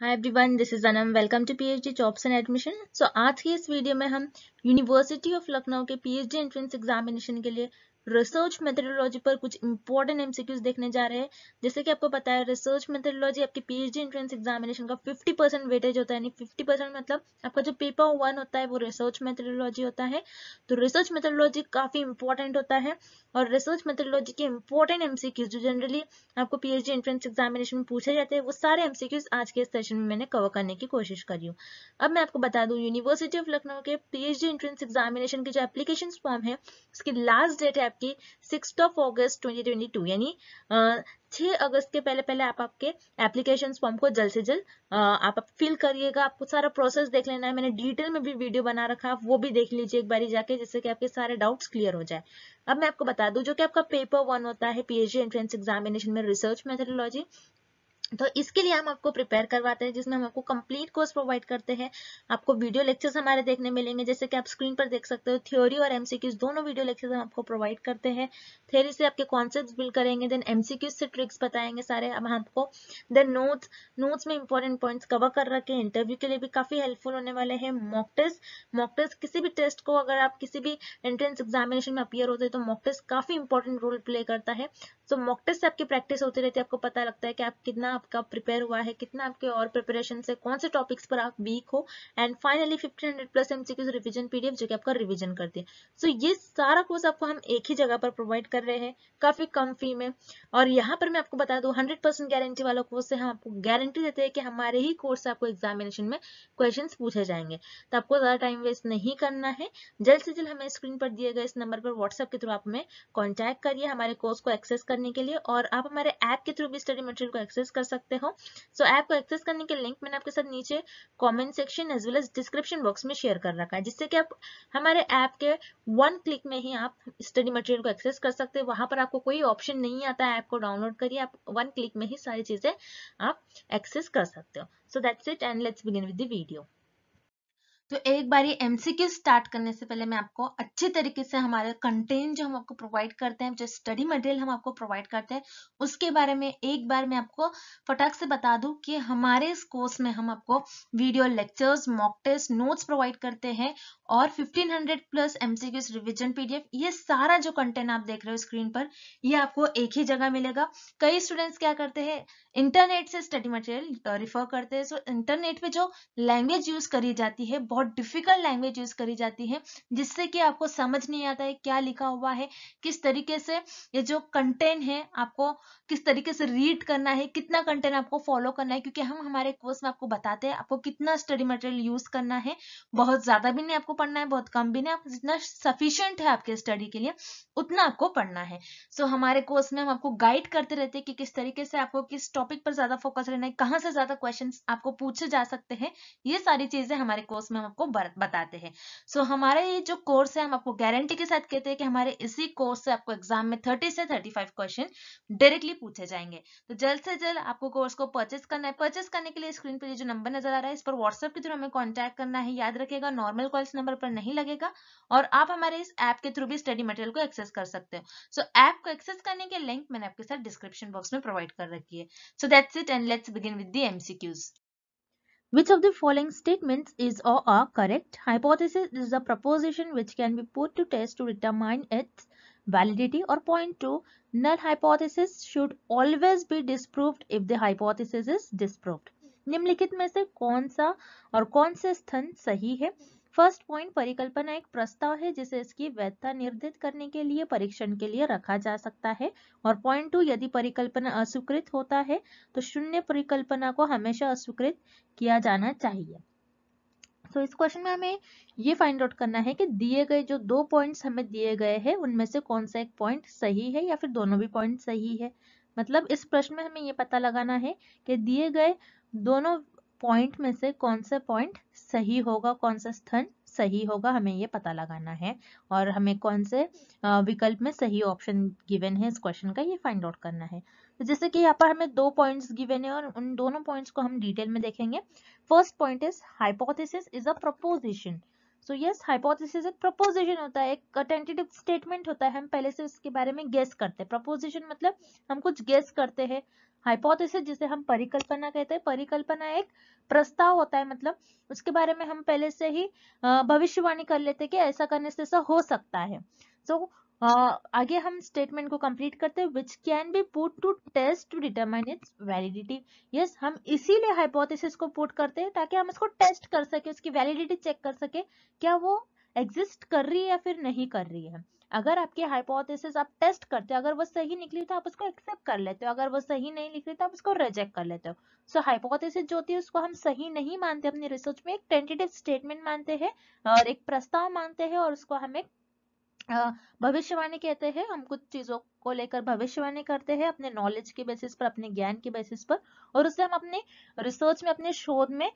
Hi everyone this is Anam welcome to PhD jobs and admission so आज की इस video में हम यूनिवर्सिटी ऑफ लखनऊ के पीएचडी एंट्रेंस एग्जामिनेशन के लिए रिसर्च मेथडोलॉजी पर कुछ इंपॉर्टेंट एमसीक्यूज देखने जा रहे हैं जैसे कि आपको पता है रिसर्च मेथडोलॉजी आपके पीएचडी एंट्रेंस एग्जामिनेशन का 50 परसेंट वेटेज होता है यानी 50 परसेंट मतलब आपका जो पेपर वन होता है वो रिसर्च मेथडोलॉजी होता है तो रिसर्च मेथडोलॉजी काफी इंपॉर्टेंट होता है और रिसर्च मेथडोलॉजी के इंपॉर्टेंट एमसीक्यूज जो जनरली आपको पीएचडी एंट्रेंस एग्जामिनेशन में पूछे जाते हैं वो सारे एमसीक्यूज आज के सेशन में मैंने कवर करने की कोशिश करी हूँ अब मैं आपको बता दू यूनिवर्सिटी ऑफ लखनऊ के पीएचडी एंट्रेंस एग्जामिनेशन की जो एप्लीकेशन फॉर्म है उसकी लास्ट डेट है आपकी सिक्स ऑफ ऑगस्ट 2022 यानी छः अगस्त के पहले पहले आप आपके एप्लीकेशन फॉर्म को जल्द से जल्द आप, फिल करिएगा आपको सारा प्रोसेस देख लेना है मैंने डिटेल में भी वीडियो बना रखा है आप वो भी देख लीजिए एक बारी जाके जिससे कि आपके सारे डाउट्स क्लियर हो जाए अब मैं आपको बता दूं जो कि आपका पेपर वन होता है पीएचडी एंट्रेंस एग्जामिनेशन में रिसर्च मेथडोलॉजी तो इसके लिए हम आपको प्रिपेयर करवाते हैं जिसमें हम आपको कंप्लीट कोर्स प्रोवाइड करते हैं आपको वीडियो लेक्चर्स हमारे देखने मिलेंगे जैसे कि आप स्क्रीन पर देख सकते हो थ्योरी और एमसीक्यूज दोनों वीडियो लेक्चर्स हम आपको प्रोवाइड करते हैं थ्योरी से आपके कॉन्सेप्ट बिल्ड करेंगे देन एमसीक्यूज से ट्रिक्स बताएंगे सारे अब आपको देन नोट्स नोट्स में इंपॉर्टेंट पॉइंट कवर कर रखे हैं इंटरव्यू के लिए भी काफी हेल्पफुल होने वाले हैं मॉक टेस्ट मॉक टेस्ट किसी भी टेस्ट को अगर आप किसी भी एंट्रेंस एग्जामिनेशन में अपियर होते हैं तो मॉक टेस्ट काफी इंपॉर्टेंट रोल प्ले करता है तो मॉक टेस्ट से आपकी प्रैक्टिस होती रहती है आपको पता लगता है कि आप कितना आपका प्रिपेयर हुआ है कितना आपके और प्रिपरेशन से कौन से टॉपिक्स पर आप वीक हो and finally fifteen hundred plus MCQs revision PDF जो कि आपका रिवीजन करती है सो so, ये सारा कोर्स आपको हम एक ही जगह पर प्रोवाइड कर रहे हैं काफी कम फी में और यहाँ पर मैं आपको बता दू हंड्रेड परसेंट गारंटी वाला कोर्स है हम आपको गारंटी देते हैं कि हमारे ही कोर्स से आपको एग्जामिनेशन में क्वेश्चन पूछे जाएंगे तो आपको ज्यादा टाइम वेस्ट नहीं करना है जल्द से जल्द हमें स्क्रीन पर दिए गए इस नंबर पर व्हाट्सएप के थ्रू आप हमें कॉन्टैक्ट करिए हमारे कोर्स को एक्सेस करने के लिए और आप हमारे ऐप के थ्रू भी स्टडी मटेरियल को एक्सेस कर सकते हो सो so, ऐप को एक्सेस करने के लिंक मैंने आपके साथ नीचे comment section as well as description box में शेयर कर रखा है जिससे कि आप हमारे ऐप के वन क्लिक में ही आप स्टडी मटेरियल को एक्सेस कर सकते हैं वहां पर आपको कोई ऑप्शन नहीं आता ऐप को डाउनलोड करिए आप वन क्लिक में ही सारी चीजें आप एक्सेस कर सकते हो so that's it and let's begin with the video तो एक बार ये एमसीक्यू स्टार्ट करने से पहले मैं आपको अच्छे तरीके से हमारे कंटेंट जो हम आपको प्रोवाइड करते हैं जो स्टडी मटेरियल हम आपको प्रोवाइड करते हैं उसके बारे में एक बार मैं आपको फटाक से बता दूं कि हमारे इस कोर्स में हम आपको video lectures mock test notes provide करते हैं और 1500 प्लस एमसीक्यूज रिवीजन पीडीएफ ये सारा जो कंटेंट आप देख रहे हो स्क्रीन पर ये आपको एक ही जगह मिलेगा कई स्टूडेंट्स क्या करते हैं इंटरनेट से स्टडी मटेरियल रिफर करते हैं सो इंटरनेट पे जो लैंग्वेज यूज करी जाती है बहुत डिफिकल्ट लैंग्वेज यूज करी जाती है जिससे कि आपको समझ नहीं आता है क्या लिखा हुआ है किस तरीके से ये जो कंटेंट है आपको किस तरीके से रीड करना है कितना कंटेंट आपको फॉलो करना है क्योंकि हम हमारे कोर्स में आपको बताते हैं आपको कितना स्टडी मटेरियल यूज करना है बहुत ज्यादा भी नहीं आपको पढ़ना है बहुत कम भी नहीं आप जितना सफिशियंट है आपके स्टडी के लिए उतना आपको पढ़ना है सो so, हमारे कोर्स में हम आपको गाइड करते रहते हैं कि किस तरीके से आपको किस टॉपिक पर ज्यादा फोकस रहना है कहाँ से ज्यादा क्वेश्चन आपको पूछे जा सकते हैं ये सारी चीजें हमारे कोर्स में हम आपको बताते हैं सो so, हमारे ये जो कोर्स है हम आपको गारंटी के साथ कहते हैं कि हमारे इसी कोर्स से आपको एग्जाम में थर्टी से थर्टी क्वेश्चन डायरेक्टली पूछे जाएंगे तो जल्द से जल्द आपको कोर्स को परचेस करना है परचेस करने के लिए स्क्रीन पर जो नंबर नजर आ रहा है इस पर व्हाट्सएप के थ्रू हमें कॉन्टैक्ट करना है याद रखेगा नॉर्मल कॉल्स नंबर नंबर पर नहीं लगेगा और आप हमारे इस ऐप के थ्रू भी स्टडी मटेरियल को एक्सेस कर सकते हो सो ऐप को एक्सेस करने के लिंक मैंने आपके साथ डिस्क्रिप्शन बॉक्स में प्रोवाइड कर रखी है so that's it and let's begin with the MCQs Which of the following statements is or are correct? Hypothesis is a proposition which can be put to test to determine its validity or point to null hypothesis should always be disproved if the hypothesis is disproved. निम्नलिखित में से कौन सा और कौन से स्थान सही है फर्स्ट पॉइंट परिकल्पना एक प्रस्ताव है जिसे इसकी वैधता निर्धारित करने के लिए परीक्षण के लिए रखा जा सकता है और पॉइंट टू यदि परिकल्पना अस्वीकृत होता है तो शून्य परिकल्पना को हमेशा अस्वीकृत किया जाना चाहिए तो इस क्वेश्चन में हमें ये फाइंड आउट करना है कि दिए गए जो दो पॉइंट्स हमें दिए गए हैं उनमें से कौन सा एक पॉइंट सही है या फिर दोनों भी पॉइंट सही है मतलब इस प्रश्न में हमें ये पता लगाना है कि दिए गए दोनों पॉइंट में से कौन सा पॉइंट सही होगा कौन सा स्थान सही होगा हमें ये पता लगाना है और हमें कौन से विकल्प में सही ऑप्शन गिवन है इस क्वेश्चन का ये फाइंड आउट करना है तो जैसे कि यहाँ पर हमें दो पॉइंट्स गिवन है और उन दोनों पॉइंट्स को हम डिटेल में देखेंगे first point is hypothesis is a proposition so yes hypothesis एक प्रपोजिशन होता है एक टेंटेटिव स्टेटमेंट होता है हम पहले से उसके बारे में गेस करते हैं प्रपोजिशन मतलब हम कुछ गेस करते हैं हाइपोथेसिस जिसे हम परिकल्पना कहते हैं परिकल्पना एक प्रस्ताव होता है मतलब उसके बारे में हम पहले से ही भविष्यवाणी कर लेते हैं कि ऐसा करने से ऐसा हो सकता है सो so, Uh, आगे हम स्टेटमेंट को कंप्लीट करते हैं which can be put to test to determine its validity yes हम इसीलिए हाइपोथेसिस को पुट करते हैं ताकि हम इसको टेस्ट कर सके उसकी वैलिडिटी चेक कर सके क्या वो एग्जिस्ट कर रही है या फिर नहीं कर रही है अगर आपके हाइपोथेसिस आप टेस्ट करते हो अगर वो सही निकली तो आप उसको एक्सेप्ट कर लेते हो अगर वो सही नहीं निकली तो आप उसको रिजेक्ट कर लेते हो सो हाइपोथेसिस जो होती है उसको हम सही नहीं मानते अपने रिसर्च में एक टेंटेटिव स्टेटमेंट मानते हैं और एक प्रस्ताव मानते हैं और उसको हम एक भविष्यवाणी कहते हैं हम कुछ चीजों को लेकर भविष्यवाणी करते हैं अपने नॉलेज के बेसिस पर अपने ज्ञान के बेसिस पर और उसे हम अपने रिसर्च में अपने शोध में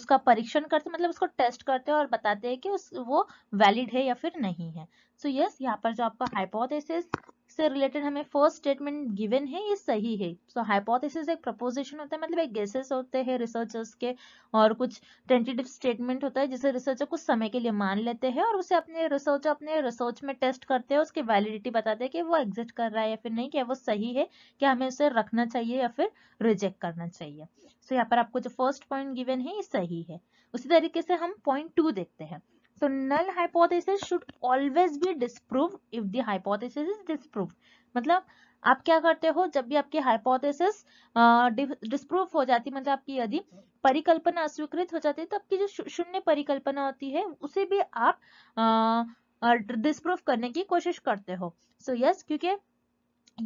उसका परीक्षण करते मतलब उसको टेस्ट करते हैं और बताते हैं कि उस वो वैलिड है या फिर नहीं है सो यस यहाँ पर जो आपका हाइपोथेसिस से रिलेटेड हमें फर्स्ट स्टेटमेंट गिवन है ये सही है सो so, हाइपोथेसिस एक प्रपोजिशन होता है मतलब एक गेसेस होते हैं रिसर्चर्स के और कुछ टेंटेटिव स्टेटमेंट होता है जिसे रिसर्चर कुछ समय के लिए मान लेते हैं और उसे अपने रिसर्चर अपने रिसर्च में टेस्ट करते हैं उसकी वैलिडिटी बताते हैं कि वो एग्जिस्ट कर रहा है या फिर नहीं क्या वो सही है क्या हमें उसे रखना चाहिए या फिर रिजेक्ट करना चाहिए सो so, यहाँ पर आपको जो फर्स्ट पॉइंट गिवन है ये सही है उसी तरीके से हम पॉइंट टू देखते हैं So null hypothesis should always be disproved if the hypothesis is disproved. मतलब आप क्या करते हो जब भी आपकी हाइपोथेसिस डिस्प्रूव हो जाती मतलब आपकी यदि परिकल्पना अस्वीकृत हो जाती है तो आपकी जो शून्य परिकल्पना होती है उसे भी आप डिस्प्रूव करने की कोशिश करते हो सो so, यस yes, क्योंकि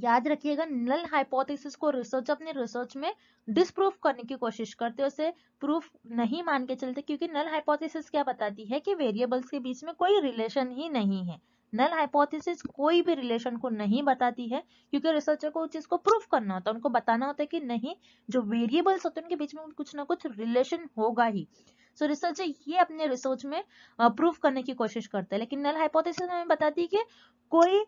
याद रखिएगा नल हाइपोथेसिस को रिसर्च अपने रिसर्च में डिसप्रूव करने की कोशिश करते उसे प्रूफ नहीं मान के चलते क्योंकि नल हाइपोथेसिस क्या बताती है कि वेरिएबल्स के बीच में कोई रिलेशन ही नहीं है नल हाइपोथेसिस कोई भी रिलेशन को नहीं बताती है क्योंकि रिसर्चर को उस चीज को प्रूफ करना होता है उनको बताना होता है कि नहीं जो वेरिएबल्स होते हैं उनके बीच में कुछ ना कुछ रिलेशन होगा ही सो रिसर्चर ये अपने रिसर्च में प्रूफ करने की कोशिश करते हैं लेकिन नल हाइपोथेसिस हमें बताती है कि कोई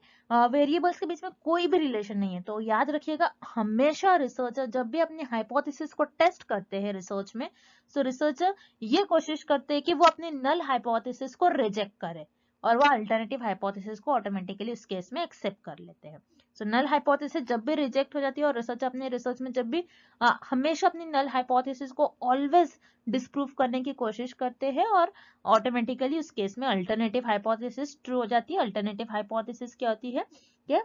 वेरिएबल्स के बीच में कोई भी रिलेशन नहीं है तो याद रखिएगा हमेशा रिसर्चर जब भी अपने हाइपोथेसिस को टेस्ट करते हैं रिसर्च में सो रिसर्चर ये कोशिश करते हैं कि वो अपने नल हाइपोथेसिस को रिजेक्ट करे और वो अल्टरनेटिव हाइपोथेसिस को ऑटोमेटिकली उस केस में एक्सेप्ट कर लेते हैं सो नल हाइपोथेसिस जब भी रिजेक्ट हो जाती है और रिसर्च अपने रिसर्च में जब भी आ, हमेशा अपनी नल हाइपोथेसिस को ऑलवेज डिस्प्रूव करने की कोशिश करते हैं और ऑटोमेटिकली उस केस में अल्टरनेटिव हाइपोथेसिस ट्रू हो जाती है अल्टरनेटिव हाइपोथेसिस क्या होती है कि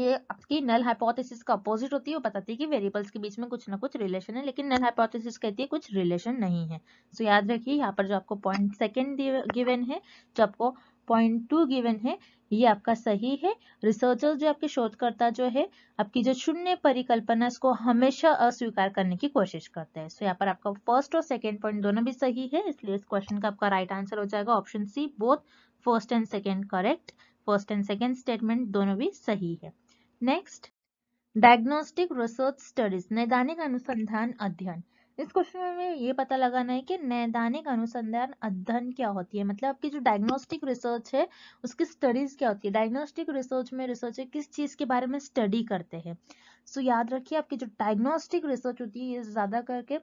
ये आपकी नल हाइपोथेसिस का अपोजिट होती है वो बताती है कि वेरिएबल्स के बीच में कुछ ना कुछ रिलेशन है लेकिन नल हाइपोथेसिस कहती है कुछ रिलेशन नहीं है सो so, याद रखिए यहाँ पर जो आपको पॉइंट सेकेंड गिवेन है जो आपको पॉइंट टू गिवन है ये आपका सही है रिसर्चर जो आपके शोधकर्ता जो है आपकी जो शून्य परिकल्पना इसको हमेशा अस्वीकार करने की कोशिश करते हैं सो यहाँ पर आपका फर्स्ट और सेकेंड पॉइंट दोनों भी सही है इसलिए इस क्वेश्चन का आपका राइट आंसर हो जाएगा option C both first and second correct first and second statement दोनों भी सही है नेक्स्ट डायग्नोस्टिक रिसर्च स्टडीज नैदानिक अनुसंधान अध्ययन इस क्वेश्चन में हमें ये पता लगाना है कि नैदानिक अनुसंधान अध्ययन क्या होती है मतलब आपकी जो डायग्नोस्टिक रिसर्च है उसकी स्टडीज क्या होती है डायग्नोस्टिक रिसर्च में रिसर्चर किस चीज के बारे में स्टडी करते हैं सो याद रखिए आपकी जो डायग्नोस्टिक रिसर्च होती है ये ज्यादा करके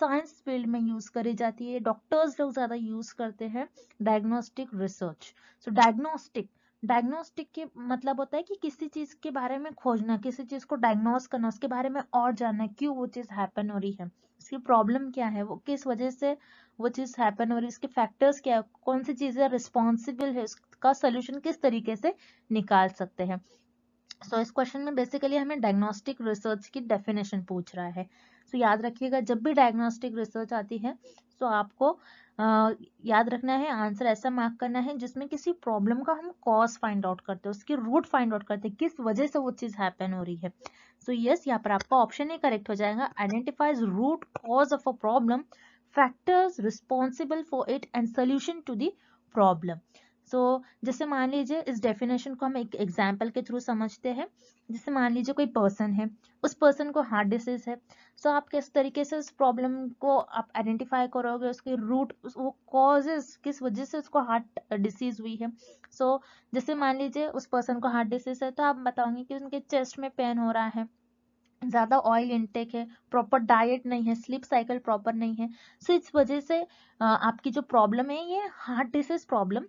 साइंस फील्ड में यूज करी जाती है डॉक्टर्स लोग ज्यादा यूज करते हैं diagnostic research so diagnostic diagnostic के मतलब होता है कि किसी चीज के बारे में खोजना किसी चीज को डायग्नोस करना उसके बारे में और जानना क्यों वो चीज हैपन हो रही है उसकी प्रॉब्लम क्या है वो किस वजह से वो चीज़ हैपन और इसके फैक्टर्स क्या है कौन सी चीज़ें रिस्पॉन्सिबल है उसका सोल्यूशन किस तरीके से निकाल सकते हैं सो so, इस क्वेश्चन में बेसिकली हमें डायग्नोस्टिक रिसर्च की डेफिनेशन पूछ रहा है सो so, याद रखिएगा जब भी डायग्नोस्टिक रिसर्च आती है सो तो आपको याद रखना है आंसर ऐसा मार्क करना है जिसमें किसी प्रॉब्लम का हम कॉज फाइंड आउट करते हैं उसकी रूट फाइंड आउट करते हैं किस वजह से वो चीज़ हैपन हो रही है सो यस यहाँ पर आपका ऑप्शन ही करेक्ट हो जाएगा identifies root cause of a problem factors responsible for it and solution to the problem so so, जैसे मान लीजिए इस डेफिनेशन को हम एक एग्जाम्पल के थ्रू समझते हैं जैसे मान लीजिए कोई पर्सन है उस पर्सन को हार्ट डिसीज है सो so, आप किस तरीके से उस प्रॉब्लम को आप आइडेंटिफाई करोगे उसके रूट उस, वो कॉजेज किस वजह से उसको हार्ट डिसीज हुई है सो so, जैसे मान लीजिए उस पर्सन को हार्ट डिसीज है तो आप बताओगे कि उनके चेस्ट में पेन हो रहा है ज़्यादा ऑयल इंटेक है प्रॉपर डाइट नहीं है स्लीप साइकिल प्रॉपर नहीं है सो इस वजह से आपकी जो प्रॉब्लम है ये हार्ट डिसीज प्रॉब्लम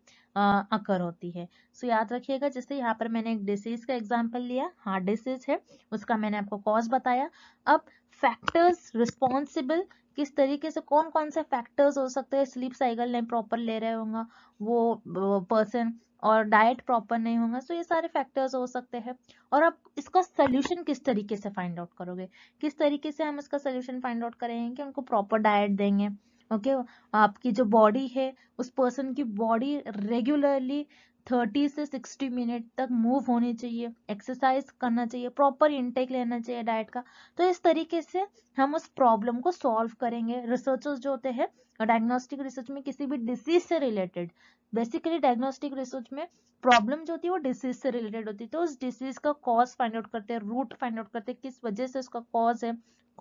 अकर होती है सो याद रखिएगा जैसे यहाँ पर मैंने एक डिसीज का एग्जाम्पल लिया हार्ट डिसीज है उसका मैंने आपको कॉज बताया अब फैक्टर्स रिस्पॉन्सिबल किस तरीके से कौन कौन से फैक्टर्स हो सकते हैं स्लीप साइकिल नहीं प्रॉपर ले रहे होंगे वो पर्सन और डाइट प्रॉपर नहीं होगा तो ये सारे फैक्टर्स हो सकते हैं और अब इसका सोल्यूशन किस तरीके से फाइंड आउट करोगे किस तरीके से हम इसका सोल्यूशन फाइंड आउट करेंगे कि उनको प्रॉपर डाइट देंगे ओके okay? आपकी जो बॉडी है उस पर्सन की बॉडी रेगुलरली थर्टी से सिक्सटी मिनट तक मूव होने चाहिए एक्सरसाइज करना चाहिए प्रॉपर इनटेक लेना चाहिए डाइट का तो इस तरीके से हम उस प्रॉब्लम को सॉल्व करेंगे रिसर्चर्स जो होते हैं डायग्नोस्टिक रिसर्च में किसी भी डिसीज से रिलेटेड बेसिकली डायग्नोस्टिक रिसर्च में प्रॉब्लम जो होती है वो डिसीज से रिलेटेड होती है तो उस डिसीज का कॉज फाइंड आउट करते हैं रूट फाइंड आउट करते हैं किस वजह से उसका कॉज है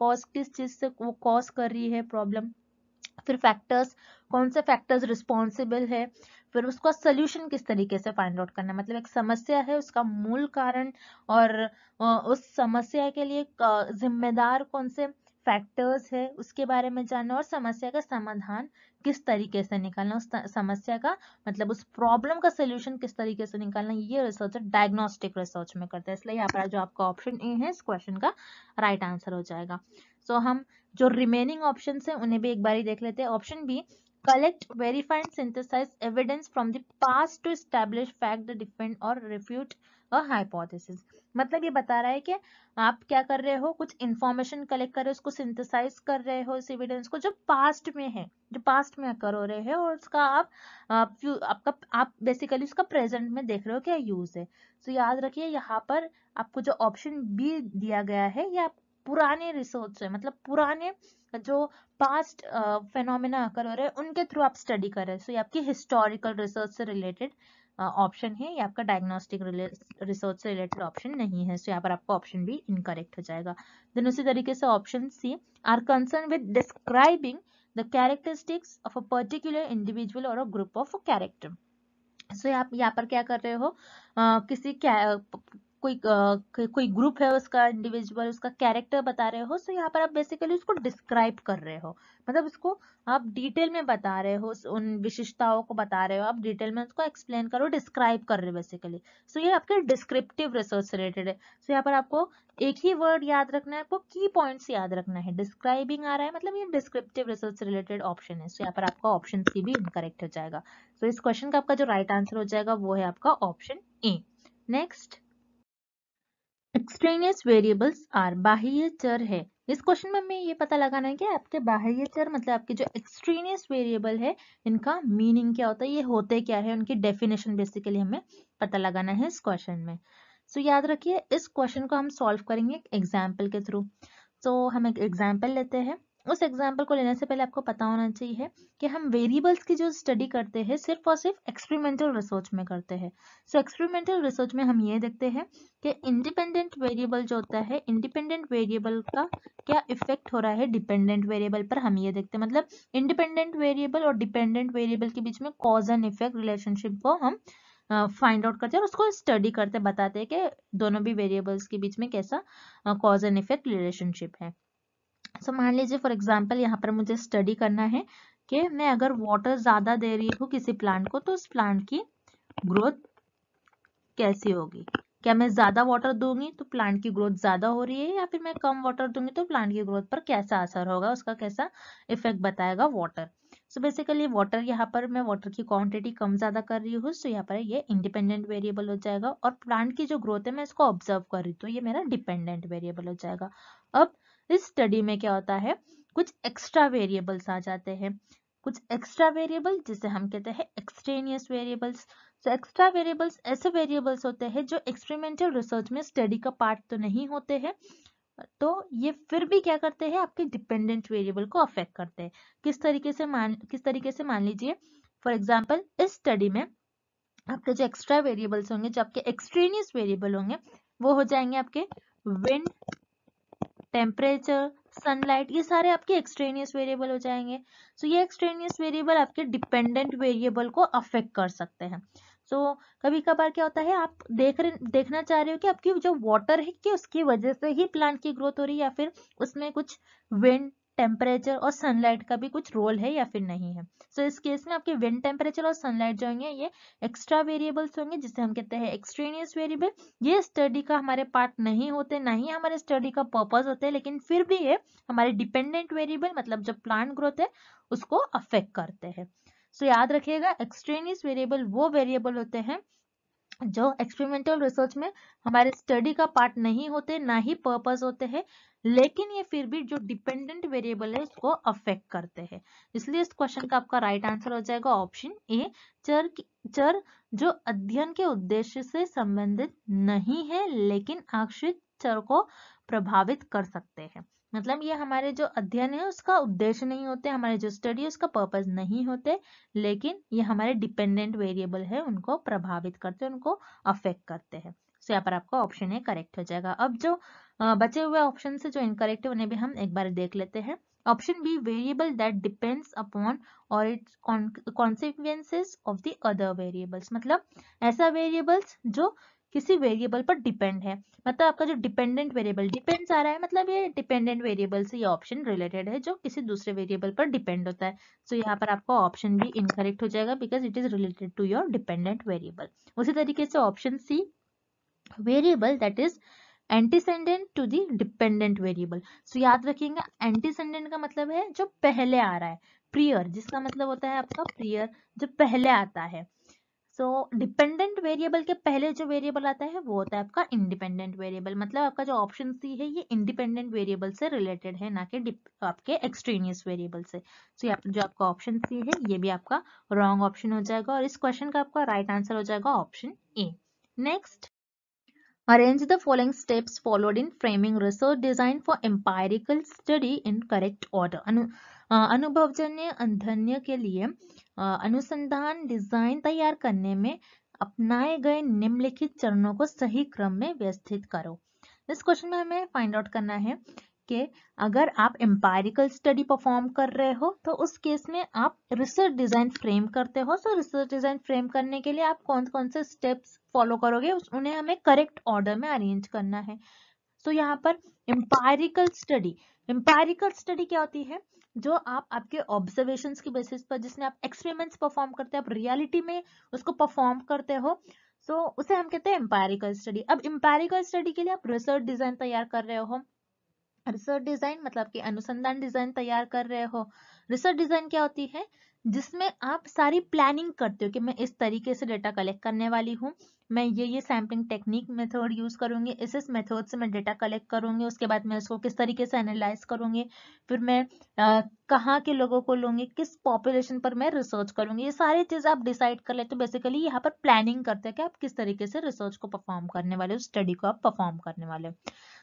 कॉज किस चीज से वो कॉज कर रही है प्रॉब्लम फिर फैक्टर्स कौन से फैक्टर्स रिस्पॉन्सिबल है फिर उसका सोल्यूशन किस तरीके से फाइंड आउट करना मतलब एक समस्या है उसका मूल कारण और उस समस्या के लिए जिम्मेदार कौन से फैक्टर्स है उसके बारे में जानना और समस्या का समाधान किस तरीके से निकालना उस समस्या का मतलब उस प्रॉब्लम का सोल्यूशन किस तरीके से निकालना ये रिसर्च डायग्नोस्टिक रिसर्च में करते हैं इसलिए यहाँ पर जो आपका ऑप्शन ए है इस क्वेश्चन का राइट right आंसर हो जाएगा सो so, हम जो रिमेनिंग ऑप्शन है उन्हें भी एक बार ही देख लेते हैं option B collect, verify and synthesize evidence from the past to establish fact, defend और refute a hypothesis. मतलब ये बता रहा है कि आप क्या कर रहे हो कुछ इंफॉर्मेशन कलेक्ट कर रहे हो उसको सिंथेसाइज कर रहे हो इस एविडेंस को जो पास्ट में है जो पास्ट में अकर हो रहे हैं और उसका आप, आप आपका आप बेसिकली उसका प्रेजेंट में देख रहे हो क्या यूज है सो so, याद रखिए यहाँ पर आपको जो ऑप्शन बी दिया गया है ये आप पुराने रिसर्च से मतलब पुराने जो पास्ट फेनोमेना कर रहे हैं उनके थ्रू आप स्टडी कर रहे हैं सो ये आपकी हिस्टोरिकल रिसर्च से रिलेटेड ऑप्शन है ये आपका डायग्नोस्टिक रिसर्च से रिलेटेड ऑप्शन नहीं है सो यहाँ पर आपका ऑप्शन भी इनकरेक्ट हो जाएगा देन उसी तरीके से option C are concerned with describing the characteristics of a particular individual और a group of character so आप यहाँ पर क्या कर रहे हो uh, किसी कोई कोई ग्रुप है उसका इंडिविजुअल उसका कैरेक्टर बता रहे हो सो यहाँ पर आप बेसिकली उसको डिस्क्राइब कर रहे हो मतलब उसको आप डिटेल में बता रहे हो उन विशेषताओं को बता रहे हो आप डिटेल में उसको एक्सप्लेन करो डिस्क्राइब कर रहे हो बेसिकली सो ये आपके डिस्क्रिप्टिव रिसर्च रिलेटेड है सो यहाँ पर आपको एक ही वर्ड याद रखना है आपको की पॉइंट्स याद रखना है डिस्क्राइबिंग आ रहा है मतलब ये डिस्क्रिप्टिव रिसर्च रिलेटेड ऑप्शन है सो यहाँ पर आपका ऑप्शन सी भी इनकरेक्ट हो जाएगा सो इस क्वेश्चन का आपका जो राइट आंसर हो जाएगा वो है आपका option A next extraneous variables are बाह्य चर है इस क्वेश्चन में हमें ये पता लगाना है कि आपके बाह्य चर मतलब आपके जो एक्सट्रेनियस वेरिएबल है इनका मीनिंग क्या होता है ये होते क्या है उनकी डेफिनेशन बेसिकली हमें पता लगाना है इस क्वेश्चन में सो so, याद रखिए इस क्वेश्चन को हम सॉल्व करेंगे एग्जाम्पल के थ्रू सो so, हम एक एग्जाम्पल लेते हैं उस एग्जाम्पल को लेने से पहले आपको पता होना चाहिए कि हम वेरिएबल्स की जो स्टडी करते हैं सिर्फ और सिर्फ एक्सपेरिमेंटल रिसर्च में करते हैं सो एक्सपेरिमेंटल रिसर्च में हम ये देखते हैं कि इंडिपेंडेंट वेरिएबल जो होता है इंडिपेंडेंट वेरिएबल का क्या इफेक्ट हो रहा है डिपेंडेंट वेरिएबल पर हम ये देखते हैं मतलब इंडिपेंडेंट वेरिएबल और डिपेंडेंट वेरिएबल के बीच में कॉज एंड इफेक्ट रिलेशनशिप को हम फाइंड आउट करते हैं और उसको स्टडी करते बताते हैं कि दोनों भी वेरिएबल्स के बीच में कैसा कॉज एंड इफेक्ट रिलेशनशिप है सो मान लीजिए फॉर एग्जाम्पल यहाँ पर मुझे स्टडी करना है कि मैं अगर वाटर ज़्यादा दे रही हूँ किसी प्लांट को तो उस प्लांट की ग्रोथ कैसी होगी क्या मैं ज़्यादा वाटर दूंगी तो प्लांट की ग्रोथ ज़्यादा हो रही है या फिर मैं कम वाटर दूंगी तो प्लांट की ग्रोथ पर कैसा असर होगा उसका कैसा इफेक्ट बताएगा वाटर सो बेसिकली वाटर यहाँ पर मैं वाटर की क्वांटिटी कम ज़्यादा कर रही हूँ तो यहाँ पर ये इंडिपेंडेंट वेरिएबल हो जाएगा और प्लांट की जो ग्रोथ है मैं इसको ऑब्जर्व कर रही हूँ तो ये मेरा डिपेंडेंट वेरिएबल हो जाएगा अब इस स्टडी में क्या होता है कुछ एक्स्ट्रा वेरिएबल्स आ जाते हैं कुछ एक्स्ट्रा वेरिएबल जिसे हम कहते हैं एक्सट्रेनियस वेरिएबल्स तो एक्स्ट्रा वेरिएबल्स ऐसे वेरिएबल्स होते हैं जो एक्सपेरिमेंटल रिसर्च में स्टडी का पार्ट तो नहीं होते हैं तो ये फिर भी क्या करते हैं आपके डिपेंडेंट वेरिएबल को अफेक्ट करते हैं किस तरीके से मान किस तरीके से मान लीजिए फॉर एग्जाम्पल इस स्टडी में आपके जो एक्स्ट्रा वेरिएबल्स होंगे जो आपके एक्सट्रेनियस वेरिएबल होंगे वो हो जाएंगे आपके विंड टेम्परेचर सनलाइट ये सारे आपके एक्सट्रेनियस वेरिएबल हो जाएंगे सो so, ये एक्सट्रेनियस वेरिएबल आपके डिपेंडेंट वेरिएबल को अफेक्ट कर सकते हैं सो so, कभी कभार क्या होता है आप देख रहे देखना चाह रहे हो कि आपकी जो वाटर है कि उसकी वजह से ही प्लांट की ग्रोथ हो रही है या फिर उसमें कुछ विंड टेम्परेचर और सनलाइट का भी कुछ रोल है या फिर नहीं है सो so, इस केस में आपके विंड टेम्परेचर और सनलाइट जो होंगे ये एक्स्ट्रा वेरिएबल्स होंगे जिसे हम कहते हैं एक्सट्रेनियस वेरिएबल ये स्टडी का हमारे पार्ट नहीं होते ना ही हमारे स्टडी का पर्पज होते हैं लेकिन फिर भी ये हमारे डिपेंडेंट वेरिएबल मतलब जो प्लांट ग्रोथ है उसको अफेक्ट करते हैं सो so, याद रखिएगा एक्सट्रेनियस वेरिएबल वो वेरिएबल होते हैं जो एक्सपेरिमेंटल रिसर्च में हमारे स्टडी का पार्ट नहीं होते ना ही पर्पस होते हैं लेकिन ये फिर भी जो डिपेंडेंट वेरिएबल है उसको अफेक्ट करते हैं इसलिए इस क्वेश्चन का आपका राइट right आंसर हो जाएगा ऑप्शन ए चर चर जो अध्ययन के उद्देश्य से संबंधित नहीं है लेकिन आश्रित चर को प्रभावित कर सकते हैं मतलब ये हमारे जो अध्ययन है उसका उद्देश्य नहीं होते हमारे जो स्टडी है उसका पर्पज नहीं होते लेकिन ये हमारे डिपेंडेंट वेरिएबल है उनको प्रभावित करते हैं उनको अफेक्ट करते हैं सो यहाँ पर आपका ऑप्शन है करेक्ट हो जाएगा अब जो बचे हुए ऑप्शन से जो इनकरेक्ट है उन्हें भी हम एक बार देख लेते हैं option B variable that depends upon और its consequences of the other variables मतलब ऐसा वेरिएबल्स जो किसी वेरिएबल पर डिपेंड है मतलब आपका जो डिपेंडेंट वेरिएबल डिपेंड्स आ रहा है मतलब ये डिपेंडेंट वेरिएबल से ये ऑप्शन रिलेटेड है जो किसी दूसरे वेरिएबल पर डिपेंड होता है सो so, यहाँ पर आपका ऑप्शन भी इनकरेक्ट हो जाएगा because it is related to your dependent variable उसी तरीके से option C variable that is antecedent to the dependent variable so याद रखेंगे एंटीसेंडेंट का मतलब है जो पहले आ रहा है प्रियर जिसका मतलब होता है आपका प्रियर जो पहले आता है सो डिपेंडेंट वेरिएबल के पहले जो वेरिएबल आता है वो होता है आपका इंडिपेंडेंट वेरिएबल मतलब आपका जो ऑप्शन सी है ये इंडिपेंडेंट वेरिएबल से रिलेटेड है ना कि आपके एक्सट्रीनियस वेरिएबल से सो so, जो आपका ऑप्शन सी है ये भी आपका रॉन्ग ऑप्शन हो जाएगा और इस क्वेश्चन का आपका राइट right आंसर हो जाएगा option A next Arrange the following steps followed in framing research design for empirical study in correct order. अनु, अनुभवजन्य अंधन्य के लिए अनुसंधान डिजाइन तैयार करने में अपनाए गए निम्नलिखित चरणों को सही क्रम में व्यवस्थित करो इस क्वेश्चन में हमें फाइंड आउट करना है के अगर आप एम्पायरिकल स्टडी परफॉर्म कर रहे हो तो उस केस में आप रिसर्च डिजाइन फ्रेम करते हो सो रिसर्च डिजाइन फ्रेम करने के लिए आप कौन कौन से स्टेप्स फॉलो करोगे उन्हें हमें करेक्ट ऑर्डर में अरेंज करना है सो so, यहाँ पर एम्पायरिकल स्टडी एम्पायरिकल स्टडी क्या होती है जो आप आपके ऑब्जर्वेशन की बेसिस पर जिसमें आप एक्सपेरिमेंट्स परफॉर्म करते हो आप रियलिटी में उसको परफॉर्म करते हो सो so, उसे हम कहते हैं एम्पायरिकल स्टडी अब एम्पायरिकल स्टडी के लिए आप रिसर्च डिजाइन तैयार कर रहे हो रिसर्च डिजाइन मतलब कि अनुसंधान डिजाइन तैयार कर रहे हो रिसर्च डिजाइन क्या होती है जिसमें आप सारी प्लानिंग करते हो कि मैं इस तरीके से डेटा कलेक्ट करने वाली हूँ मैं ये ये सैम्पलिंग टेक्निक मेथड यूज़ करूंगी इस इस मेथड से मैं डेटा कलेक्ट करूंगी उसके बाद मैं इसको किस तरीके से एनालाइज करूंगी फिर मैं कहाँ के लोगों को लूंगी किस पॉपुलेशन पर मैं रिसर्च करूंगी ये सारी चीज़ आप डिसाइड कर लेते हो बेसिकली यहाँ पर प्लानिंग करते हैं कि आप किस तरीके से रिसर्च को परफॉर्म करने वाले हो स्टडी को आप परफॉर्म करने वाले हो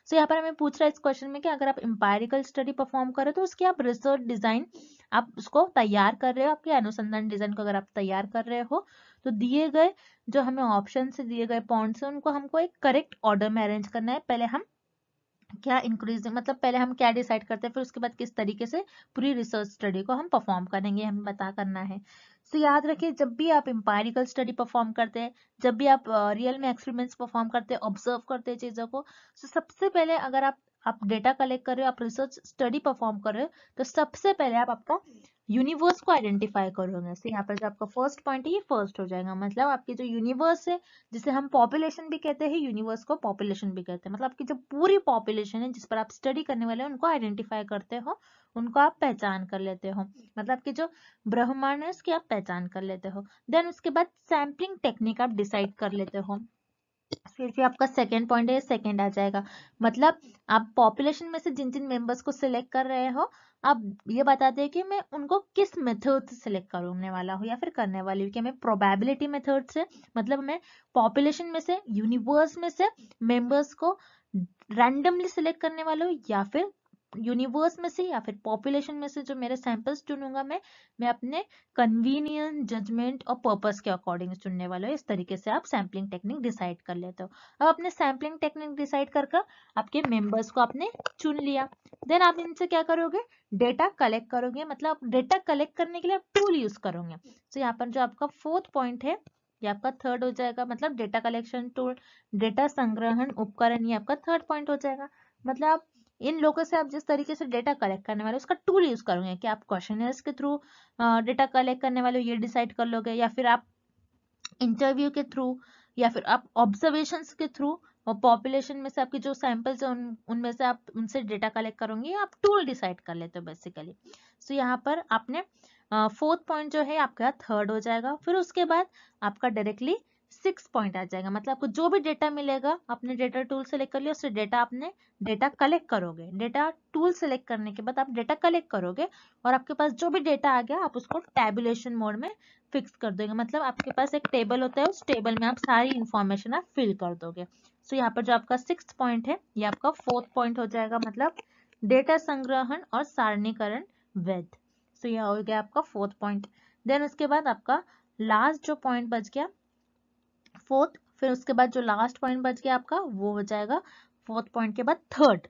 सो यहाँ पर हमें पूछ रहा है इस क्वेश्चन में कि अगर आप एम्पायरिकल स्टडी परफॉर्म करें तो उसकी आप रिसर्च डिजाइन आप उसको तैयार कर रहे हो आपके अनुसंधान डिजाइन को अगर आप तैयार कर रहे हो तो दिए गए जो हमें ऑप्शन से दिए गए पॉइंट्स हैं उनको हमको एक करेक्ट ऑर्डर में अरेंज करना है पहले हम क्या इंक्रीज मतलब पहले हम क्या डिसाइड करते हैं फिर उसके बाद किस तरीके से पूरी रिसर्च स्टडी को हम परफॉर्म करेंगे हमें बता करना है सो so, याद रखिए जब भी आप एम्पायरिकल स्टडी परफॉर्म करते हैं जब भी आप रियल में एक्सपेरिमेंट्स परफॉर्म करते हैं ऑब्जर्व करते हैं चीज़ों को सो तो so, सबसे पहले अगर आप आप डेटा कलेक्ट कर रहे हो आप रिसर्च स्टडी परफॉर्म कर रहे हो तो सबसे पहले आप आपका यूनिवर्स को आइडेंटिफाई करोगे से यहाँ पर जो आपका फर्स्ट पॉइंट है ये फर्स्ट हो जाएगा मतलब आपके जो यूनिवर्स है जिसे हम पॉपुलेशन भी कहते हैं यूनिवर्स को पॉपुलेशन भी कहते हैं मतलब आपकी जो पूरी पॉपुलेशन है जिस पर आप स्टडी करने वाले हैं उनको आइडेंटिफाई करते हो उनको आप पहचान कर लेते हो मतलब कि जो ब्रह्मांड है उसकी आप पहचान कर लेते हो देन उसके बाद सैम्पलिंग टेक्निक आप डिसाइड कर लेते हो फिर भी आपका सेकेंड पॉइंट है सेकेंड आ जाएगा मतलब आप पॉपुलेशन में से जिन जिन मेंबर्स को सिलेक्ट कर रहे हो आप ये बताते हैं कि मैं उनको किस मेथड से सिलेक्ट करने वाला हूँ या फिर करने वाली हूँ कि मैं प्रोबेबिलिटी मेथड से मतलब मैं पॉपुलेशन में से यूनिवर्स में से मेंबर्स को रैंडमली सिलेक्ट करने वाला हूँ या फिर यूनिवर्स में से या फिर पॉपुलेशन में से जो मेरे सैंपल्स चुनूंगा मैं मैं अपने कन्वीनियंस जजमेंट और पर्पस के अकॉर्डिंग चुनने वाला हूँ इस तरीके से आप सैम्पलिंग टेक्निक डिसाइड कर लेते हो अब अपने सैम्पलिंग टेक्निक डिसाइड कर आपके मेंबर्स को आपने चुन लिया देन आप इनसे क्या करोगे डेटा कलेक्ट करोगे मतलब डेटा कलेक्ट करने के लिए आप टूल यूज करोगे तो यहाँ पर जो आपका फोर्थ पॉइंट है ये आपका थर्ड हो जाएगा मतलब डेटा कलेक्शन टूल डेटा संग्रहण उपकरण ये आपका थर्ड पॉइंट हो जाएगा मतलब आप इन लोगों से आप जिस तरीके से डेटा कलेक्ट करने वाले उसका टूल यूज करोगे कि आप क्वेश्चन के थ्रू डेटा कलेक्ट करने वाले ये डिसाइड कर लोगे या फिर आप इंटरव्यू के थ्रू या फिर आप ऑब्जर्वेशन के थ्रू और पॉपुलेशन में से आपके जो सैंपल्स हैं उन उनमें से आप उनसे डेटा कलेक्ट करोगे आप टूल डिसाइड कर लेते हो बेसिकली सो so, यहाँ पर आपने फोर्थ पॉइंट जो है आपका थर्ड हो जाएगा फिर उसके बाद आपका डायरेक्टली सिक्स पॉइंट आ जाएगा मतलब आपको जो भी डेटा मिलेगा अपने डेटा टूल सेलेक्ट कर लिया उससे डेटा आपने डेटा कलेक्ट करोगे डेटा टूल सेलेक्ट करने के बाद आप डेटा कलेक्ट करोगे और आपके पास जो भी डेटा आ गया आप उसको टेबुलेशन मोड में फिक्स कर दोगे मतलब आपके पास एक टेबल होता है उस टेबल में आप सारी इंफॉर्मेशन आप फिल कर दोगे सो so, यहाँ पर जो आपका सिक्स पॉइंट है ये आपका फोर्थ पॉइंट हो जाएगा मतलब डेटा संग्रहण और सारणीकरण वेद सो so, यह हो गया आपका फोर्थ पॉइंट देन उसके बाद आपका लास्ट जो पॉइंट बच गया फोर्थ फिर उसके बाद जो लास्ट पॉइंट बच गया आपका वो हो जाएगा फोर्थ पॉइंट के बाद थर्ड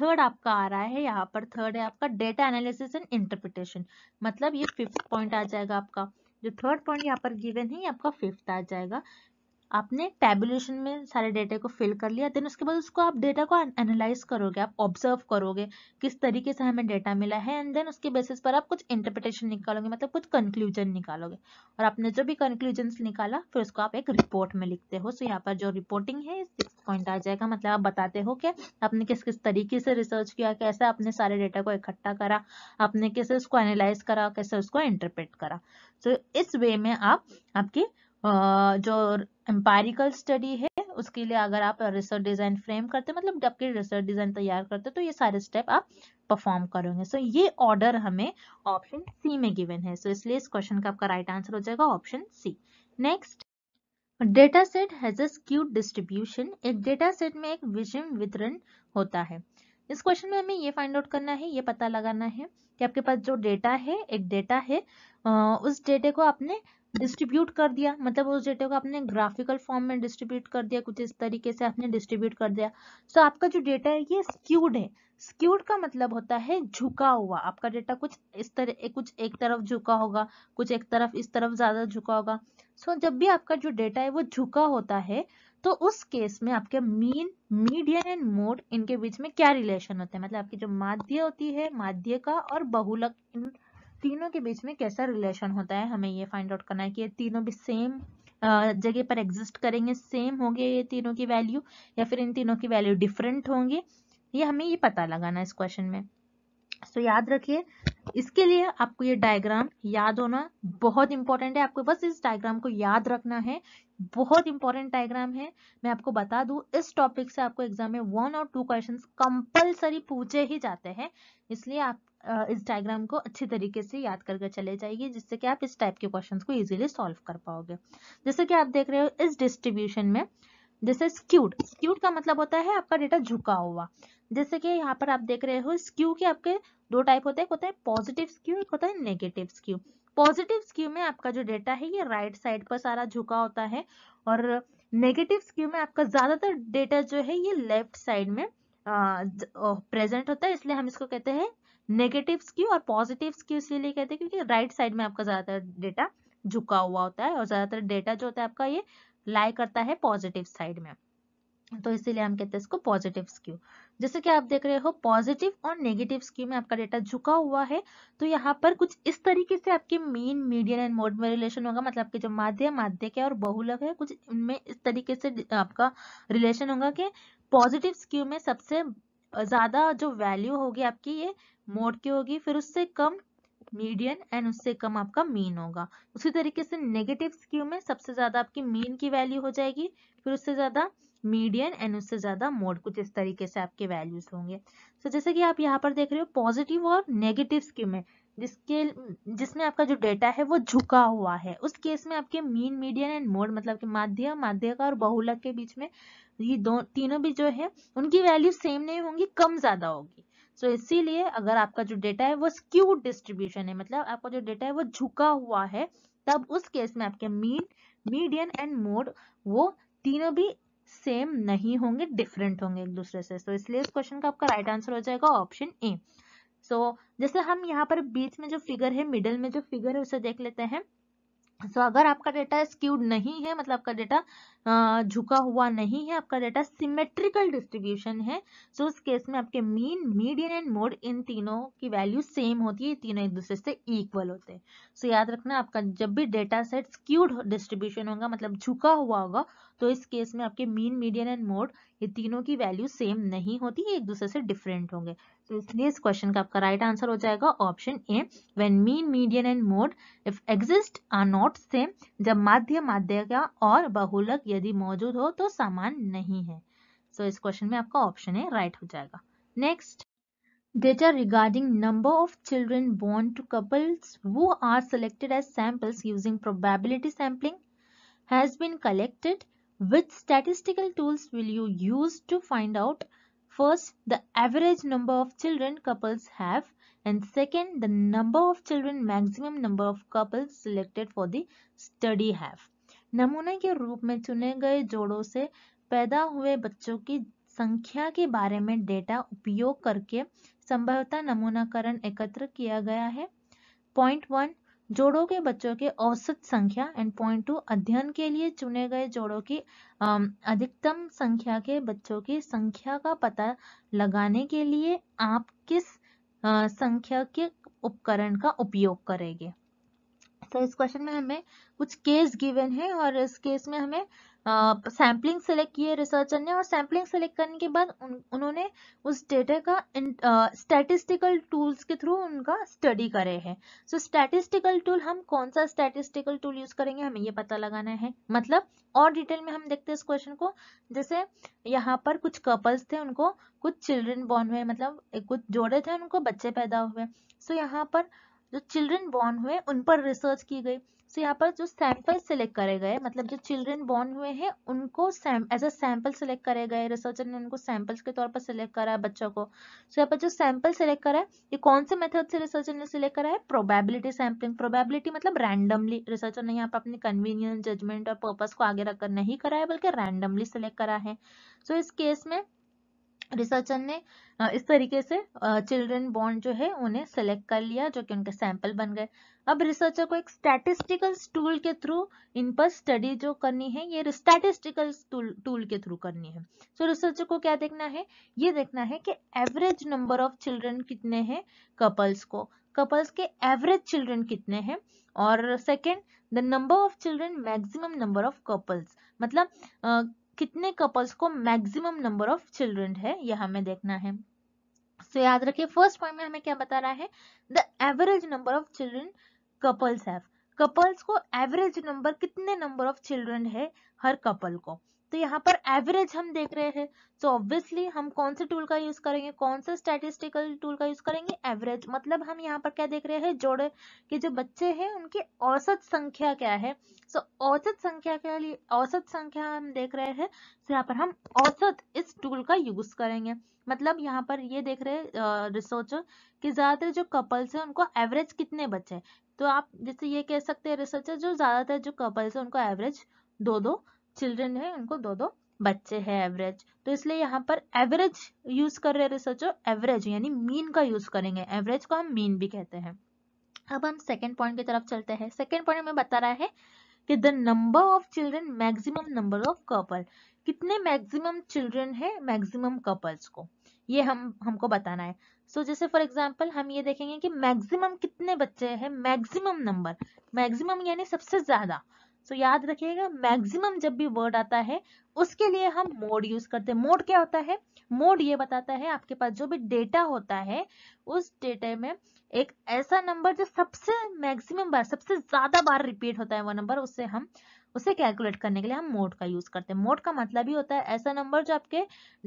थर्ड आपका आ रहा है यहाँ पर थर्ड है आपका डेटा एनालिसिस एंड इंटरप्रिटेशन मतलब ये फिफ्थ पॉइंट आ जाएगा आपका जो थर्ड पॉइंट यहाँ पर गिवन है ये आपका फिफ्थ आ जाएगा आपने टेबुलेशन में सारे डेटा को फिल कर लिया देन उसके बाद उसको आप डेटा को एनालाइज करोगे आप ऑब्जर्व करोगे किस तरीके से हमें डेटा मिला है एंड देन उसके बेसिस पर आप कुछ इंटरप्रिटेशन निकालोगे मतलब कुछ कंक्लूजन निकालोगे और आपने जो भी कंक्लूजन निकाला फिर उसको आप एक रिपोर्ट में लिखते हो सो यहाँ पर जो रिपोर्टिंग है सिक्स पॉइंट आ जाएगा मतलब आप बताते हो कि आपने किस किस तरीके से रिसर्च किया कैसे आपने सारे डेटा को इकट्ठा करा आपने कैसे उसको एनालाइज करा कैसे उसको इंटरप्रेट करा सो इस वे में आप आपकी जो एम्पेरिकल स्टडी है उसके लिए अगर आप रिसर्च डिजाइन फ्रेम करते हैं मतलब आपके रिसर्च डिजाइन तैयार करते हैं तो ये सारे स्टेप आप परफॉर्म करोगे सो so, ये ऑर्डर हमें ऑप्शन सी में गिवन है सो so, इसलिए इस क्वेश्चन का आपका राइट आंसर हो जाएगा option C next data set has a skewed distribution एक डेटा सेट में एक विषम वितरण होता है इस क्वेश्चन में हमें ये फाइंड आउट करना है ये पता लगाना है कि आपके पास जो डेटा है एक डेटा है उस डेटे को आपने डिस्ट्रीब्यूट कर दिया मतलब उस डेटा को आपने ग्राफिकल फॉर्म में डिस्ट्रीब्यूट कर दिया कुछ इस तरीके से आपने डिस्ट्रीब्यूट कर दिया सो so, आपका जो डेटा है ये स्क्यूड है स्क्यूड का मतलब होता है झुका हुआ आपका डेटा कुछ इस तरह कुछ एक तरफ झुका होगा कुछ एक तरफ इस तरफ ज्यादा झुका होगा सो so, जब भी आपका जो डेटा है वो झुका होता है तो उस केस में आपके मीन मीडियन एंड मोड इनके बीच में क्या रिलेशन होता है मतलब आपकी जो माध्य होती है माध्य का और बहुलक इन तीनों के बीच में कैसा रिलेशन होता है हमें ये फाइंड आउट करना है कि ये तीनों भी सेम जगह पर एग्जिस्ट करेंगे सेम होंगे ये तीनों की वैल्यू या फिर इन तीनों की वैल्यू डिफरेंट होंगे ये हमें ये पता लगाना है इस क्वेश्चन में सो so, याद रखिए इसके लिए आपको ये डायग्राम याद होना बहुत इंपॉर्टेंट है आपको बस इस डायग्राम को याद रखना है बहुत इंपॉर्टेंट डायग्राम है मैं आपको बता दूं इस टॉपिक से आपको एग्जाम में वन और टू क्वेश्चंस कंपलसरी पूछे ही जाते हैं इसलिए आप इस डायग्राम को अच्छे तरीके से याद करके चले जाइए जिससे कि आप इस टाइप के क्वेश्चन को इजीली सॉल्व कर पाओगे जैसे कि आप देख रहे हो इस डिस्ट्रीब्यूशन में जैसे स्क्यूड स्क्यूड का मतलब होता है आपका डेटा झुका हुआ जैसे कि यहाँ पर आप देख रहे हो स्क्यू के आपके दो टाइप होते हैं होता है पॉजिटिव स्क्यू एक होता है नेगेटिव स्क्यू पॉजिटिव स्क्यू में आपका जो डेटा है ये राइट साइड पर सारा झुका होता है और नेगेटिव स्क्यू में आपका ज्यादातर डेटा जो है ये लेफ्ट साइड में प्रेजेंट होता है इसलिए हम इसको कहते हैं नेगेटिव्स क्यों और पॉजिटिव्स क्यों इसीलिए कहते हैं क्योंकि राइट right साइड में आपका ज़्यादातर डेटा झुका हुआ होता है और ज़्यादातर डेटा जो होता है आपका ये लाई करता है पॉजिटिव साइड में तो इसीलिए हम कहते हैं इसको पॉजिटिव स्क्यू जैसे कि आप देख रहे हो पॉजिटिव और नेगेटिव स्क्यू में आपका डेटा झुका हुआ है तो यहाँ पर कुछ इस तरीके से आपके मेन मीडियन एंड मोड में रिलेशन होगा मतलब आपके जो माध्य माध्य के और बहुलक है कुछ इनमें इस तरीके से आपका रिलेशन होगा कि पॉजिटिव स्क्यू में सबसे ज़्यादा जो वैल्यू होगी आपकी ये मोड की होगी फिर उससे कम मीडियन एंड उससे कम आपका मीन होगा उसी तरीके से नेगेटिव स्क्यू में सबसे ज़्यादा आपकी मीन की वैल्यू हो जाएगी फिर उससे ज़्यादा मीडियन एंड उससे ज़्यादा मोड कुछ इस तरीके से आपके वैल्यूज होंगे तो so, जैसे कि आप यहाँ पर देख रहे हो पॉजिटिव और नेगेटिव स्क्यू में जिसके जिसमें आपका जो डेटा है वो झुका हुआ है उस केस में आपके मीन मीडियन एंड मोड मतलब कि माध्य माध्यिका और बहुलक के बीच में ये दो तीनों भी जो है उनकी वैल्यू सेम नहीं होंगी कम ज्यादा होगी सो so, इसीलिए अगर आपका जो डेटा है वो स्क्यू डिस्ट्रीब्यूशन है मतलब आपका जो डेटा है वो झुका हुआ है तब उस केस में आपके मीन मीडियन एंड मोड वो तीनों भी सेम नहीं होंगे डिफरेंट होंगे एक दूसरे से तो so, इसलिए इस क्वेश्चन का आपका राइट आंसर हो जाएगा ऑप्शन ए सो so, जैसे हम यहाँ पर बीच में जो फिगर है मिडल में जो फिगर है उसे देख लेते हैं सो so, अगर आपका डेटा स्क्यूड नहीं है मतलब आपका डेटा झुका हुआ नहीं है आपका डाटा सिमेट्रिकल डिस्ट्रीब्यूशन है सो so, इस केस में आपके मीन मीडियन एंड मोड इन तीनों की वैल्यू सेम होती है तीनों एक दूसरे से इक्वल होते हैं सो याद रखना आपका जब भी डेटा सेट स्क्यूड डिस्ट्रीब्यूशन होगा मतलब झुका हुआ होगा तो इस केस में आपके मीन मीडियन एंड मोड ये तीनों की वैल्यू सेम नहीं होती एक दूसरे से डिफरेंट होंगे तो इसलिए इस क्वेश्चन का आपका राइट right आंसर हो जाएगा option A when mean median and mode if exist are not same जब माध्य माध्य का और बहुलक यदि मौजूद हो तो सामान नहीं है सो so, इस क्वेश्चन में आपका ऑप्शन है राइट हो जाएगा next data regarding number of children born to couples who are selected as samples using probability sampling has been collected with statistical tools will you use to find out first the average number of children couples है and second the number of children maximum number of couples selected for the study have नमूने के रूप में चुने गए जोड़ों से पैदा हुए बच्चों की संख्या के बारे में डेटा उपयोग करके संभवतः नमूनाकरण एकत्र किया गया है पॉइंट वन जोड़ों के बच्चों के औसत संख्या एंड पॉइंट टू अध्ययन के लिए चुने गए जोड़ों की अधिकतम संख्या के बच्चों की संख्या का पता लगाने के लिए आप किस संख्या के उपकरण का उपयोग करेंगे तो इस क्वेश्चन में हमें कुछ केस गिवन है और इस केस में हमें सैम्पलिंग सेलेक्ट किए रिसर्चर ने और सैम्पलिंग सेलेक्ट करने के बाद उन, उन्होंने उस डेटा का स्टैटिस्टिकल टूल्स के थ्रू उनका स्टडी करे हैं सो स्टैटिस्टिकल टूल हम कौन सा स्टैटिस्टिकल टूल यूज करेंगे हमें ये पता लगाना है मतलब और डिटेल में हम देखते हैं इस क्वेश्चन को जैसे यहाँ पर कुछ कपल्स थे उनको कुछ चिल्ड्रेन बॉर्न हुए मतलब कुछ जोड़े थे उनको बच्चे पैदा हुए सो so, यहाँ पर जो चिल्ड्रन बॉर्न हुए उन पर रिसर्च की गई सो यहाँ पर जो सैंपल सिलेक्ट करे गए मतलब जो चिल्ड्रन बॉर्न हुए हैं उनको एज अ सैंपल सिलेक्ट करे गए रिसर्चर ने उनको सैंपल्स के तौर पर सिलेक्ट करा है बच्चों को सो यहाँ पर जो सैंपल सिलेक्ट करा है ये कौन से मेथड से रिसर्चर ने सिलेक्ट करा है प्रोबेबिलिटी सैम्पलिंग प्रोबेबिलिटी मतलब रैंडमली रिसर्चर ने यहाँ पर अपनी कन्वीनियंस जजमेंट और पर्पज को आगे रखकर नहीं करा है बल्कि रैंडमली सिलेक्ट करा है सो so, इस केस में रिसर्चर ने इस तरीके से चिल्ड्रन बॉन्ड जो है उन्हें सेलेक्ट कर लिया जो कि उनके सैंपल बन गए अब रिसर्चर को एक स्टैटिस्टिकल टूल के थ्रू इन पर स्टडी जो करनी है ये स्टैटिस्टिकल टूल के थ्रू करनी है सो so, रिसर्चर को क्या देखना है ये देखना है कि एवरेज नंबर ऑफ चिल्ड्रन कितने हैं कपल्स को कपल्स के एवरेज चिल्ड्रन कितने हैं और second the number of children maximum number of couples मतलब कितने कपल्स को मैक्सिमम नंबर ऑफ चिल्ड्रन है यह हमें देखना है सो so, याद रखिए फर्स्ट पॉइंट में हमें क्या बता रहा है the average number of children couples have couples को एवरेज नंबर कितने नंबर ऑफ चिल्ड्रन है हर कपल को तो यहाँ पर एवरेज हम देख रहे हैं सो ऑब्वियसली हम कौन से टूल का यूज करेंगे कौन सा स्टैटिस्टिकल टूल का यूज करेंगे एवरेज मतलब हम यहाँ पर क्या देख रहे हैं जोड़े के जो बच्चे हैं उनकी औसत संख्या क्या है सो so, औसत संख्या के लिए औसत संख्या हम देख रहे हैं तो यहाँ पर हम औसत इस टूल का यूज करेंगे मतलब यहाँ पर ये देख रहे हैं रिसर्चर कि ज्यादातर जो कपल्स हैं उनको एवरेज कितने बच्चे तो आप जैसे ये कह सकते हैं रिसर्चर जो ज्यादातर जो कपल्स हैं उनको एवरेज दो दो चिल्ड्रन है उनको दो दो बच्चे हैं एवरेज तो इसलिए यहाँ पर एवरेज यूज कर रहे रिसर्चर एवरेज यानी मीन का यूज करेंगे एवरेज को हम मीन भी कहते हैं अब हम सेकेंड पॉइंट की तरफ चलते हैं सेकेंड पॉइंट में बता रहा है कि the number of children maximum number of couple कितने मैक्सिमम चिल्ड्रन है मैक्सिमम कपल्स को ये हम हमको बताना है सो so, जैसे फॉर एग्जांपल हम ये देखेंगे कि मैक्सिमम कितने बच्चे हैं मैक्सिमम नंबर मैक्सिमम यानी सबसे ज्यादा सो so, याद रखिएगा मैक्सिमम जब भी वर्ड आता है उसके लिए हम मोड यूज करते हैं मोड क्या होता है मोड ये बताता है आपके पास जो भी डेटा होता है उस डेटा में एक ऐसा नंबर जो सबसे मैक्सिमम बार सबसे ज्यादा बार रिपीट होता है वो नंबर उससे हम उसे कैलकुलेट करने के लिए हम मोड का यूज करते हैं मोड का मतलब ही होता है ऐसा नंबर जो आपके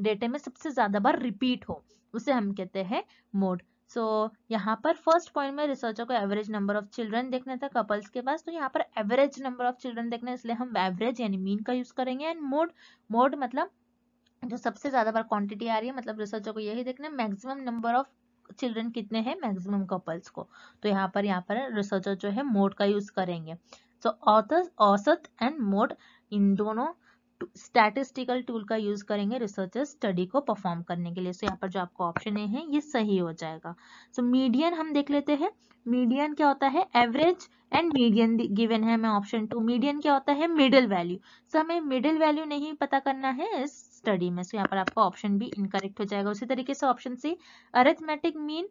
डेटे में सबसे ज्यादा बार रिपीट हो उसे हम कहते हैं मोड सो so, यहाँ पर फर्स्ट पॉइंट में रिसर्चर को एवरेज नंबर ऑफ चिल्ड्रन देखने था कपल्स के पास तो यहाँ पर एवरेज नंबर ऑफ चिल्ड्रन देखने इसलिए हम एवरेज यानी मीन का यूज करेंगे एंड मोड मोड मतलब जो सबसे ज्यादा बार क्वांटिटी आ रही है मतलब रिसर्चर को यही देखना है मैक्सिमम नंबर ऑफ चिल्ड्रन कितने हैं मैक्सिमम कपल्स को तो यहाँ पर यहाँ पर रिसर्चर जो है मोड का यूज करेंगे सो औसत एंड मोड इन दोनों स्टैटिस्टिकल टूल का यूज करेंगे रिसर्चर्स स्टडी को परफॉर्म करने के लिए सो so, यहाँ पर जो आपको ऑप्शन ए है ये सही हो जाएगा सो so, मीडियन हम देख लेते हैं मीडियन क्या होता है एवरेज एंड मीडियन गिवन है हमें ऑप्शन टू मीडियन क्या होता है मिडिल वैल्यू सो हमें मिडिल वैल्यू नहीं पता करना है इस स्टडी में सो so, यहाँ पर आपका ऑप्शन भी इनकरेक्ट हो जाएगा उसी तरीके से ऑप्शन सी अरेथमेटिक मीन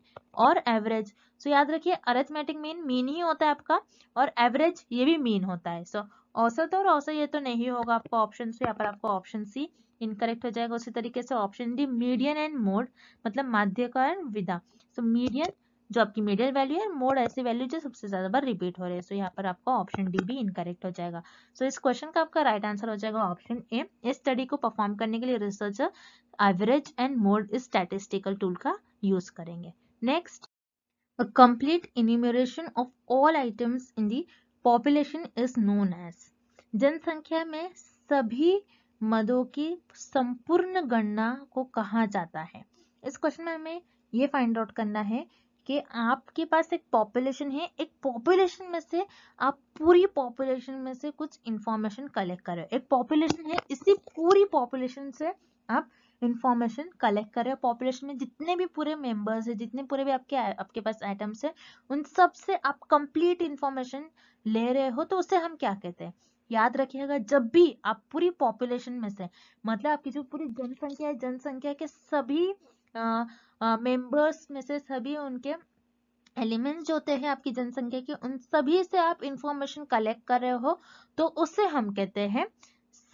और एवरेज सो so, याद रखिए अरेथमेटिक मीन मीन ही होता है आपका और एवरेज ये भी मीन होता है सो so, औसत और औसत ये तो नहीं होगा आपको ऑप्शन से यहाँ पर आपको ऑप्शन सी इनकरेक्ट हो जाएगा उसी तरीके से option D median and mode मतलब माध्य का एंड विदा सो मीडियन जो आपकी मीडियल वैल्यू है मोड ऐसी वैल्यू जो सबसे ज्यादा बार रिपीट हो रहे हैं सो यहाँ पर आपका ऑप्शन डी भी इनकरेक्ट हो जाएगा सो so, इस क्वेश्चन का आपका राइट right आंसर हो जाएगा ऑप्शन ए इस स्टडी को परफॉर्म करने के लिए रिसर्च एवरेज एंड मोड इस स्टैटिस्टिकल टूल का यूज करेंगे next complete complete of all items in the population is known as जनसंख्या में सभी मदों की संपूर्ण गणना को कहा जाता है इस क्वेश्चन में हमें ये फाइंड आउट करना है कि आपके पास एक पॉपुलेशन है एक पॉपुलेशन में से आप पूरी पॉपुलेशन में से कुछ इंफॉर्मेशन कलेक्ट करें एक पॉपुलेशन है इसी पूरी पॉपुलेशन से आप इन्फॉर्मेशन कलेक्ट कर रहे हो पॉपुलेशन में जितने भी पूरे मेंबर्स हैं जितने पूरे भी आपके आपके पास आइटम्स हैं उन सब से आप कंप्लीट इन्फॉर्मेशन ले रहे हो तो उसे हम क्या कहते हैं याद रखिएगा जब भी आप पूरी पॉपुलेशन में से मतलब आपकी जो पूरी जनसंख्या है जनसंख्या के सभी मेंबर्स में से सभी उनके एलिमेंट्स जो होते हैं आपकी जनसंख्या के उन सभी से आप इंफॉर्मेशन कलेक्ट कर रहे हो तो उसे हम कहते हैं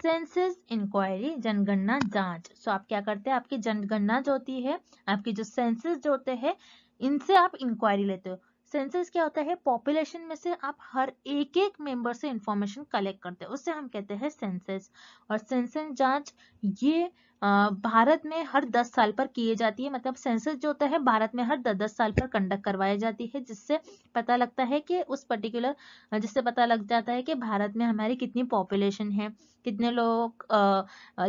सेंसेस इंक्वायरी जनगणना जांच सो आप क्या करते हैं आपकी जनगणना जो होती है आपकी जो सेंसेस जो होते हैं इनसे आप इंक्वायरी लेते हो सेंसेस क्या होता है पॉपुलेशन में से आप हर एक एक मेंबर से इंफॉर्मेशन कलेक्ट करते हैं उससे हम कहते हैं सेंसेस और सेंसेस जांच ये भारत में हर दस साल पर किए जाती है मतलब सेंसस जो होता है भारत में हर दस दस साल पर कंडक्ट करवाई जाती है जिससे पता लगता है कि उस पर्टिकुलर जिससे पता लग जाता है कि भारत में हमारी कितनी पॉपुलेशन है कितने लोग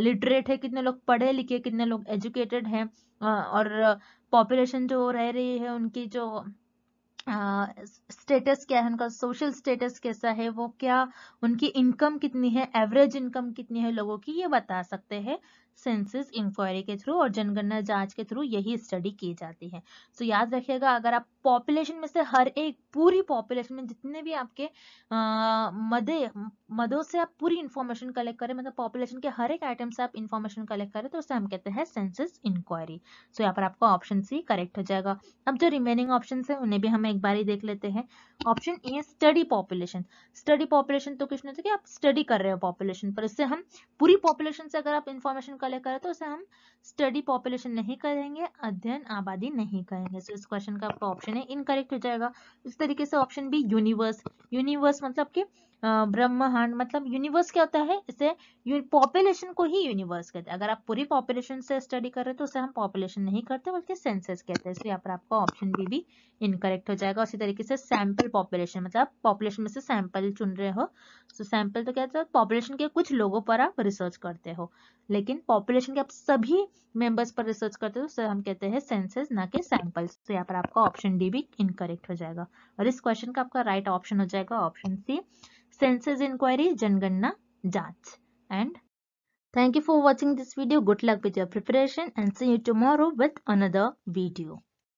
लिटरेट है कितने लोग पढ़े लिखे कितने लोग एजुकेटेड हैं और पॉपुलेशन जो रह रही है उनकी जो स्टेटस uh, क्या है उनका सोशल स्टेटस कैसा है वो क्या उनकी इनकम कितनी है एवरेज इनकम कितनी है लोगों की ये बता सकते हैं सेंसिस इंक्वायरी के थ्रू और जनगणना जांच के थ्रू यही स्टडी की जाती है सो so, याद रखिएगा अगर आप पॉपुलेशन में से हर एक पूरी पॉपुलेशन में जितने भी आपके मदे मदों से आप पूरी इंफॉर्मेशन कलेक्ट करें मतलब पॉपुलेशन के हर एक आइटम से आप इंफॉर्मेशन कलेक्ट करें तो उसे हम कहते हैं सेंसिस इंक्वायरी सो यहाँ पर आपका ऑप्शन सी करेक्ट हो जाएगा अब जो रिमेनिंग ऑप्शन है उन्हें भी हम एक बार ही देख लेते हैं option A study population study population तो कुछ नहीं था कि आप स्टडी कर रहे हो पॉपुलेशन पर इससे हम पूरी पॉपुलेशन से अगर आप इन्फॉर्मेशन कलेक्ट करा तो उसे हम स्टडी पॉपुलेशन नहीं करेंगे अध्ययन आबादी नहीं करेंगे सो इस क्वेश्चन का आपका ऑप्शन है इनकरेक्ट हो जाएगा इस तरीके से ऑप्शन बी यूनिवर्स यूनिवर्स मतलब कि ब्रह्मांड मतलब यूनिवर्स क्या होता है इसे पॉपुलेशन को ही यूनिवर्स कहते हैं अगर आप पूरी पॉपुलेशन से स्टडी कर रहे हैं तो उसे हम पॉपुलेशन नहीं करते बल्कि सेंसेस कहते हैं इसलिए यहाँ पर आपका ऑप्शन बी भी इनकरेक्ट हो जाएगा उसी तरीके से सैंपल पॉपुलेशन मतलब पॉपुलेशन में से सैंपल चुन रहे हो तो सैंपल तो कहते हैं पॉपुलेशन के कुछ लोगों पर आप रिसर्च करते हो लेकिन पॉपुलेशन के आप सभी मेंबर्स पर रिसर्च करते हो तो उसे हम कहते हैं सेंसेस ना कि सैंपल्स तो यहाँ पर आपका ऑप्शन डी भी इनकरेक्ट हो जाएगा और इस क्वेश्चन का आपका राइट ऑप्शन हो जाएगा option C census inquiry, Janganna Jat. And thank you for watching this video. Good luck with your preparation and see you tomorrow with another video.